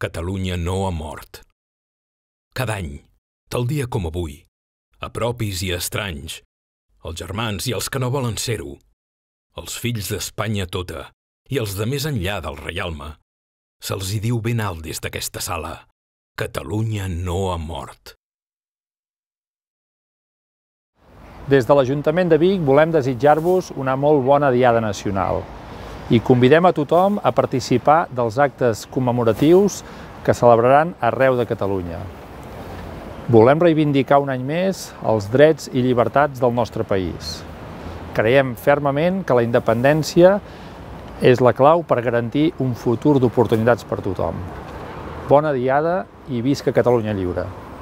Catalunya no ha mort. Cada any, tal dia com avui, a propis i estranys, els germans i els que no volen ser-ho, els fills d'Espanya tota i els de més enllà del reialme, se'ls hi diu ben alt des d'aquesta sala, Catalunya no ha mort. Des de l'Ajuntament de Vic volem desitjar-vos una molt bona Diada Nacional i convidem a tothom a participar dels actes commemoratius que celebraran arreu de Catalunya. Volem reivindicar un any més els drets i llibertats del nostre país. Creiem fermament que la independència és la clau per garantir un futur d'oportunitats per tothom. Bona diada i visca Catalunya lliure!